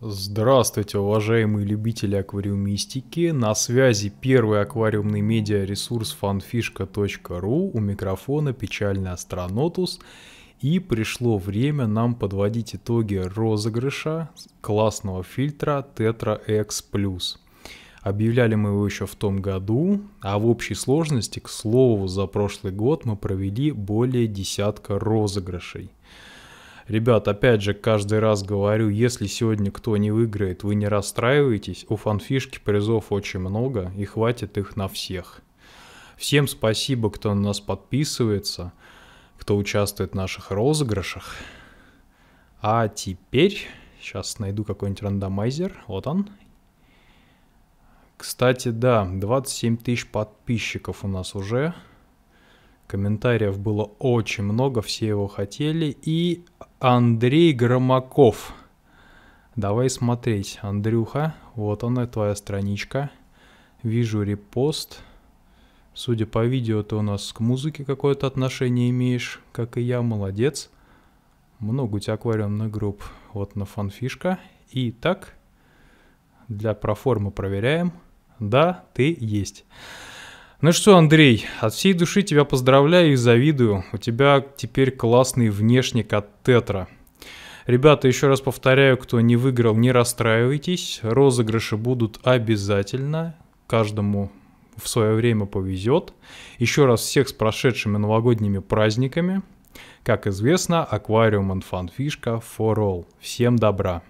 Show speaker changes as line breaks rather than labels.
Здравствуйте, уважаемые любители аквариумистики. На связи первый аквариумный медиаресурс fanfishka.ru. У микрофона печальный астронотус. И пришло время нам подводить итоги розыгрыша классного фильтра Tetra X+. Объявляли мы его еще в том году, а в общей сложности, к слову, за прошлый год мы провели более десятка розыгрышей. Ребят, опять же, каждый раз говорю, если сегодня кто не выиграет, вы не расстраиваетесь. У фанфишки призов очень много и хватит их на всех. Всем спасибо, кто на нас подписывается, кто участвует в наших розыгрышах. А теперь, сейчас найду какой-нибудь рандомайзер, вот он. Кстати, да, 27 тысяч подписчиков у нас уже. Комментариев было очень много, все его хотели. И Андрей Громаков. Давай смотреть, Андрюха. Вот она, твоя страничка. Вижу репост. Судя по видео, ты у нас к музыке какое-то отношение имеешь, как и я, молодец. Много у тебя аквариумных групп. Вот на фанфишка. И так, для проформы проверяем. Да, ты есть. Ну что, Андрей, от всей души тебя поздравляю и завидую. У тебя теперь классный внешник от Тетра. Ребята, еще раз повторяю, кто не выиграл, не расстраивайтесь. Розыгрыши будут обязательно. Каждому в свое время повезет. Еще раз всех с прошедшими новогодними праздниками. Как известно, аквариум и фишка, for all. Всем добра!